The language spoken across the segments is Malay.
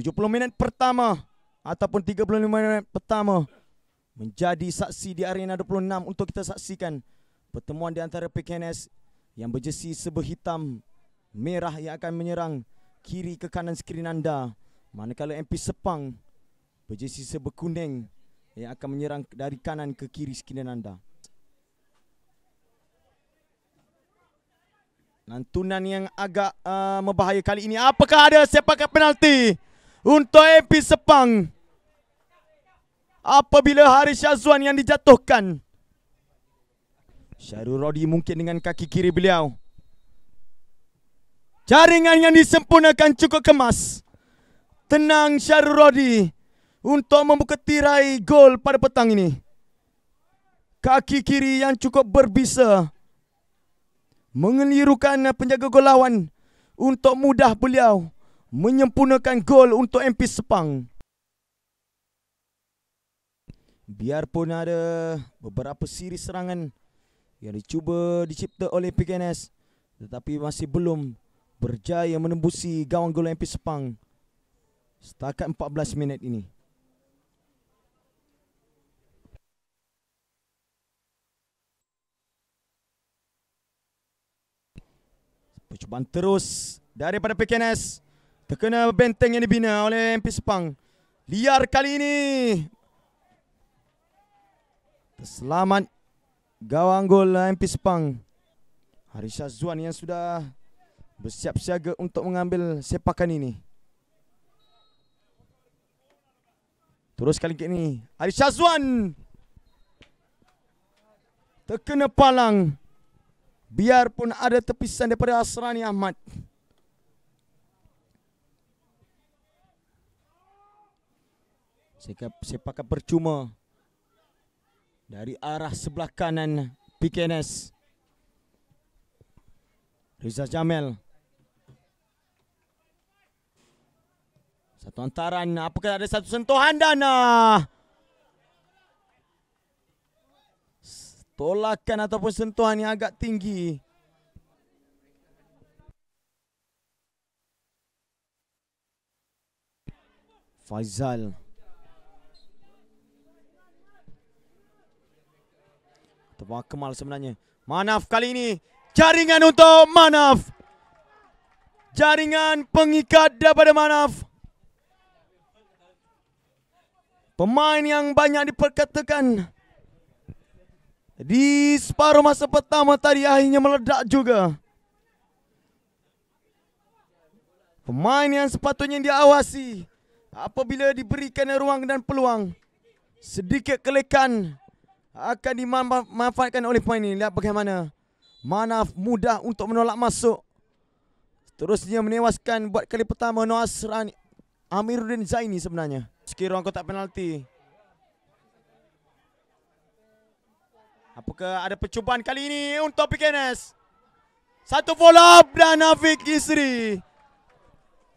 70 minit pertama ataupun 35 minit pertama menjadi saksi di arena 26 untuk kita saksikan pertemuan di antara PKNS yang berjersi seberhitam merah yang akan menyerang kiri ke kanan skrin anda manakala MP Sepang berjersi seberkuning yang akan menyerang dari kanan ke kiri skrin anda lantunan yang agak uh, membahayakan kali ini apakah ada siapa siapakah penalti untuk MP Sepang. Apabila Haris Syazwan yang dijatuhkan. Syarul Rodi mungkin dengan kaki kiri beliau. Jaringan yang disempurnakan cukup kemas. Tenang Syarul Rodi untuk membuka tirai gol pada petang ini. Kaki kiri yang cukup berbisa. Mengelirukan penjaga gol lawan untuk mudah beliau menyempurnakan gol untuk MP Sepang. Biarpun ada beberapa siri serangan yang dicuba dicipta oleh PKNS tetapi masih belum berjaya menembusi gawang gol MP Sepang setakat 14 minit ini. Percubaan terus daripada PKNS. Terkena benteng yang dibina oleh MP Sepang. Liar kali ini. Terselamat gawang gol MP Sepang. Harisha Zuan yang sudah bersiap siaga untuk mengambil sepakan ini. Terus kali ini Harisha Zuan. Terkena palang. Biarpun ada tepisan daripada Asrani Ahmad. sepakan percuma dari arah sebelah kanan PKNS Riza Jamil satu antaran apakah ada satu sentuhan dan ah! tolakan ataupun sentuhan yang agak tinggi Faisal Sebuah kemal sebenarnya. Manaf kali ini. Jaringan untuk Manaf. Jaringan pengikat daripada Manaf. Pemain yang banyak diperkatakan. Di separuh masa pertama tadi akhirnya meledak juga. Pemain yang sepatutnya diawasi. Apabila diberikan ruang dan peluang. Sedikit kelekan. Sedikit kelekan akan dimanfaatkan oleh pemain ini. Lihat bagaimana. mana mudah untuk menolak masuk. Terusnya menewaskan buat kali pertama noasran Amiruddin Zaini sebenarnya. Sekiranya kotak penalti. Apakah ada percubaan kali ini untuk PKNS? Satu follow up dan Afiq Isri.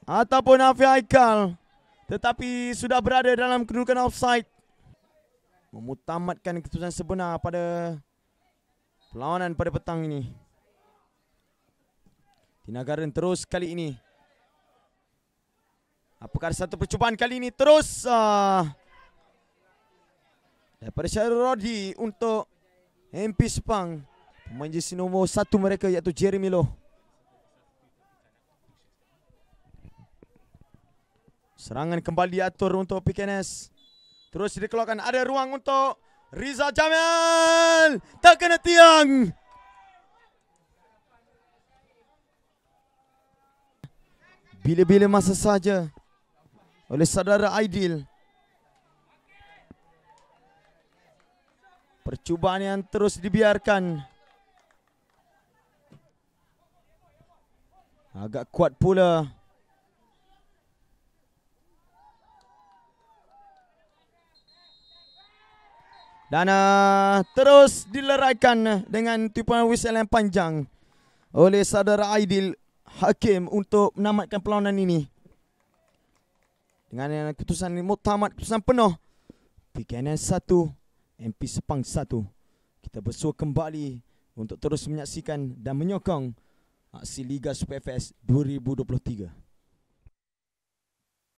Ataupun Afiq Aikal. Tetapi sudah berada dalam kedudukan offside memutamatkan keputusan sebenar pada perlawanan pada petang ini. Tinagaran terus kali ini. Apakah satu percubaan kali ini terus uh, daripada Syahrul Rodi untuk MP Sepang. Pemain jersey nombor satu mereka iaitu Jeremy Loh. Serangan kembali diatur untuk PKNS. Terus dikeluarkan. Ada ruang untuk Riza Jamil. kena tiang. Bila-bila masa saja oleh saudara Aidil. Percubaan yang terus dibiarkan. Agak kuat pula. Dan uh, terus dileraikan dengan tipuan whistle yang panjang oleh saudara Aidil Hakim untuk menamatkan perlawanan ini. Dengan uh, keputusan ini, mutamat keputusan penuh. PKNS 1, MP Sepang 1. Kita bersua kembali untuk terus menyaksikan dan menyokong aksi Liga Super FS 2023.